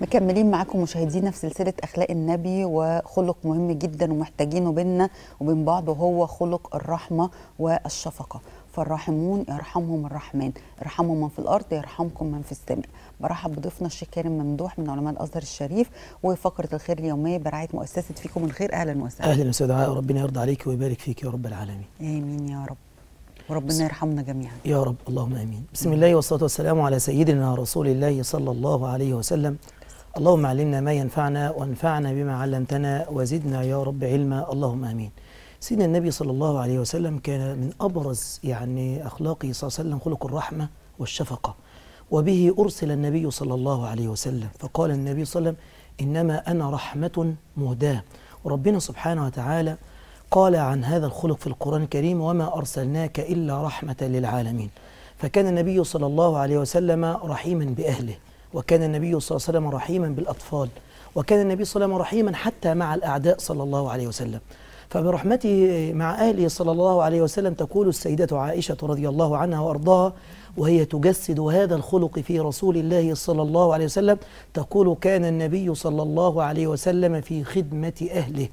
مكملين معاكم مشاهدينا في سلسله اخلاق النبي وخلق مهم جدا ومحتاجينه بينا وبين بعض وهو خلق الرحمه والشفقه فالراحمون يرحمهم الرحمن ارحموا من في الارض يرحمكم من في السماء برحب بضيفنا الشيخ كريم ممدوح من علماء الازهر الشريف وفقره الخير اليوميه برعايه مؤسسه فيكم الخير اهلا وسهلا اهلا وسهلا دعاء ربنا يرضى عليك ويبارك فيك يا رب العالمين امين يا رب وربنا يرحمنا جميعا يا رب اللهم امين بسم الله والصلاه والسلام على سيدنا رسول الله صلى الله عليه وسلم اللهم علمنا ما ينفعنا وانفعنا بما علمتنا وزدنا يا رب علما اللهم امين سيدنا النبي صلى الله عليه وسلم كان من ابرز يعني اخلاقه صلى الله عليه وسلم خلق الرحمه والشفقه وبه ارسل النبي صلى الله عليه وسلم فقال النبي صلى الله عليه وسلم انما انا رحمه مهداه وربنا سبحانه وتعالى قال عن هذا الخلق في القرآن الكريم وما أرسلناك إلا رحمة للعالمين فكان النبي صلى الله عليه وسلم رحيما بأهله وكان النبي صلى الله عليه وسلم رحيما بالأطفال وكان النبي صلى الله عليه وسلم رحيما حتى مع الأعداء صلى الله عليه وسلم فبرحمته مع أهله صلى الله عليه وسلم تقول السيدة عائشة رضي الله عنها وأرضاها وهي تجسد هذا الخلق في رسول الله صلى الله عليه وسلم تقول كان النبي صلى الله عليه وسلم في خدمة أهله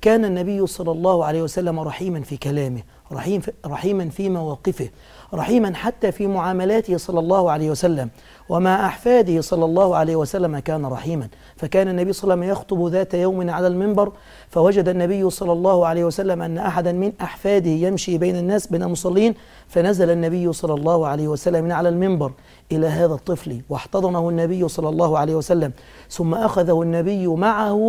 كان النبي صلى الله عليه وسلم رحيما في كلامه رحيم رحيما في مواقفه رحيما حتى في معاملاته صلى الله عليه وسلم ومع أحفاده صلى الله عليه وسلم كان رحيما فكان النبي صلى الله عليه وسلم يخطب ذات يوم على المنبر فوجد النبي صلى الله عليه وسلم أن أحدا من أحفاده يمشي بين الناس بين المصلين فنزل النبي صلى الله عليه وسلم على المنبر إلى هذا الطفل واحتضنه النبي صلى الله عليه وسلم ثم أخذه النبي معه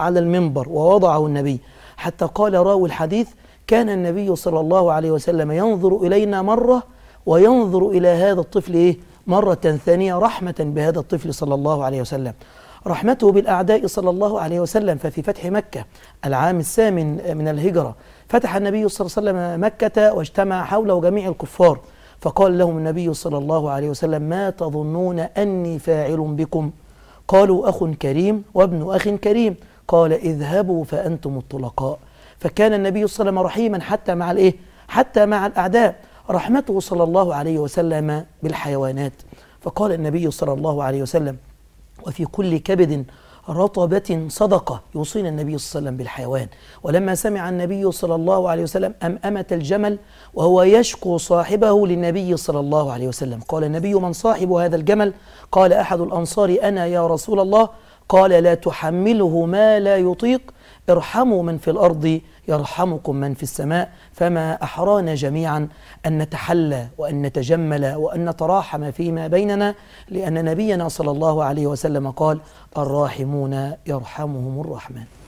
على المنبر ووضعه النبي حتى قال راوي الحديث كان النبي صلى الله عليه وسلم ينظر إلينا مرة وينظر إلى هذا الطفل إيه؟ مرة ثانية رحمة بهذا الطفل صلى الله عليه وسلم رحمته بالأعداء صلى الله عليه وسلم ففي فتح مكة العام الثامن من الهجرة فتح النبي صلى الله عليه وسلم مكة واجتمع حوله جميع الكفار فقال لهم النبي صلى الله عليه وسلم ما تظنون أني فاعل بكم قالوا أخ كريم وابن أخ كريم قال اذهبوا فأنتم الطلقاء فكان النبي صلى الله عليه وسلم رحيما حتى مع الايه حتى مع الاعداء رحمته صلى الله عليه وسلم بالحيوانات فقال النبي صلى الله عليه وسلم وفي كل كبد رطبة صدقة يوصينا النبي صلى الله عليه وسلم بالحيوان ولما سمع النبي صلى الله عليه وسلم أمأمة الجمل وهو يشكو صاحبه للنبي صلى الله عليه وسلم قال النبي من صاحب هذا الجمل قال أحد الأنصار أنا يا رسول الله قال لا تحمله ما لا يطيق ارحموا من في الأرض يرحمكم من في السماء فما أحرانا جميعا أن نتحلى وأن نتجمل وأن نتراحم فيما بيننا لأن نبينا صلى الله عليه وسلم قال الراحمون يرحمهم الرحمن